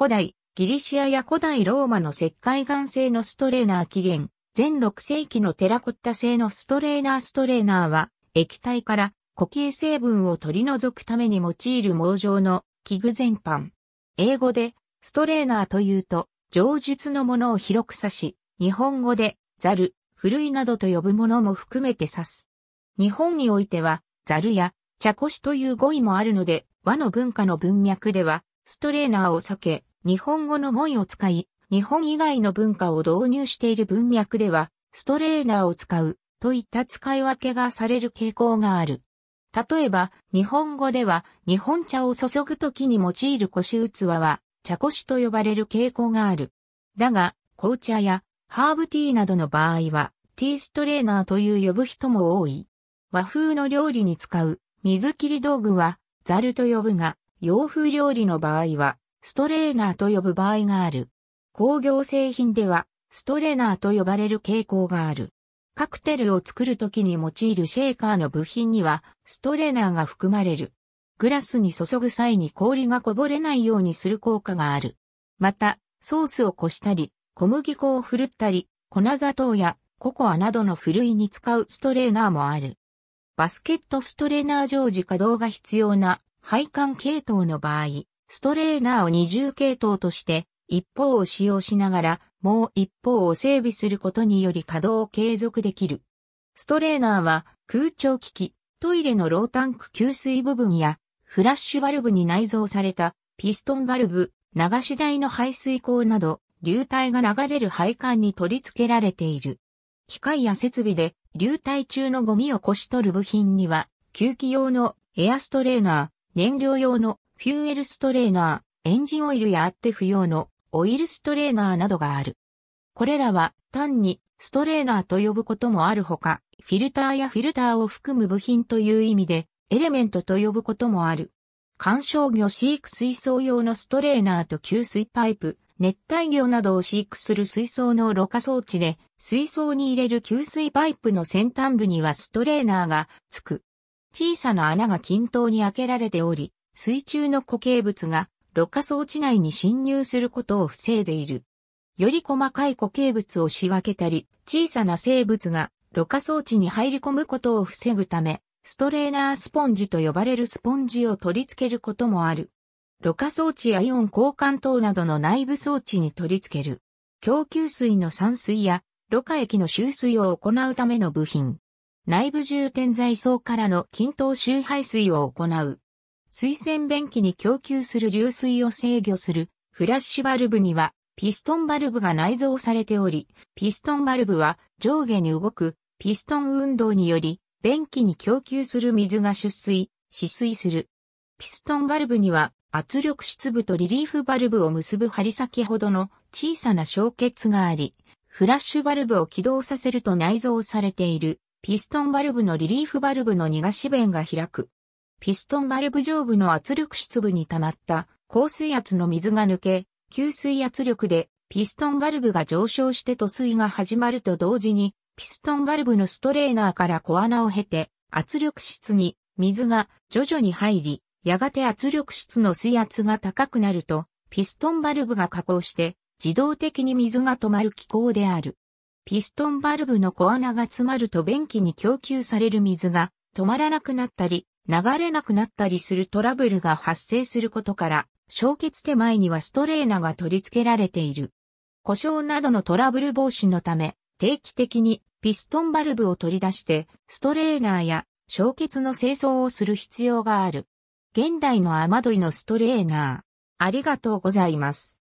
古代、ギリシアや古代ローマの石灰岩製のストレーナー起源、全6世紀のテラコッタ製のストレーナーストレーナーは、液体から固形成分を取り除くために用いる網状の器具全般。英語で、ストレーナーというと、上述のものを広く指し、日本語で、ザル、古いなどと呼ぶものも含めて指す。日本においては、ザルや、茶こしという語彙もあるので、和の文化の文脈では、ストレーナーを避け、日本語の語彙を使い、日本以外の文化を導入している文脈では、ストレーナーを使うといった使い分けがされる傾向がある。例えば、日本語では、日本茶を注ぐときに用いる腰器は、茶腰と呼ばれる傾向がある。だが、紅茶やハーブティーなどの場合は、ティーストレーナーという呼ぶ人も多い。和風の料理に使う水切り道具は、ザルと呼ぶが、洋風料理の場合は、ストレーナーと呼ぶ場合がある。工業製品では、ストレーナーと呼ばれる傾向がある。カクテルを作るときに用いるシェーカーの部品には、ストレーナーが含まれる。グラスに注ぐ際に氷がこぼれないようにする効果がある。また、ソースをこしたり、小麦粉をふるったり、粉砂糖やココアなどのふるいに使うストレーナーもある。バスケットストレーナー常時稼働が必要な配管系統の場合、ストレーナーを二重系統として、一方を使用しながら、もう一方を整備することにより稼働を継続できる。ストレーナーは、空調機器、トイレのロータンク給水部分や、フラッシュバルブに内蔵された、ピストンバルブ、流し台の排水口など、流体が流れる配管に取り付けられている。機械や設備で流体中のゴミをこし取る部品には、吸気用のエアストレーナー、燃料用のフューエルストレーナー、エンジンオイルやあって不要のオイルストレーナーなどがある。これらは単にストレーナーと呼ぶこともあるほか、フィルターやフィルターを含む部品という意味で、エレメントと呼ぶこともある。観賞魚飼育水槽用のストレーナーと給水パイプ、熱帯魚などを飼育する水槽のろ過装置で、水槽に入れる給水パイプの先端部にはストレーナーがつく。小さな穴が均等に開けられており、水中の固形物がろ過装置内に侵入することを防いでいる。より細かい固形物を仕分けたり、小さな生物がろ過装置に入り込むことを防ぐため、ストレーナースポンジと呼ばれるスポンジを取り付けることもある。ろ過装置やイオン交換等などの内部装置に取り付ける。供給水の散水や、ろ過液の収水を行うための部品。内部充填材層からの均等周排水を行う。水洗便器に供給する流水を制御するフラッシュバルブにはピストンバルブが内蔵されており、ピストンバルブは上下に動くピストン運動により便器に供給する水が出水、止水する。ピストンバルブには圧力室部とリリーフバルブを結ぶ針先ほどの小さな小結があり、フラッシュバルブを起動させると内蔵されているピストンバルブのリリーフバルブの逃がし弁が開く。ピストンバルブ上部の圧力室部に溜まった高水圧の水が抜け、吸水圧力でピストンバルブが上昇して塗水が始まると同時に、ピストンバルブのストレーナーから小穴を経て、圧力室に水が徐々に入り、やがて圧力室の水圧が高くなると、ピストンバルブが加工して自動的に水が止まる機構である。ピストンバルブの小穴が詰まると便器に供給される水が止まらなくなったり、流れなくなったりするトラブルが発生することから、消血手前にはストレーナが取り付けられている。故障などのトラブル防止のため、定期的にピストンバルブを取り出して、ストレーナーや消血の清掃をする必要がある。現代の雨どいのストレーナー。ありがとうございます。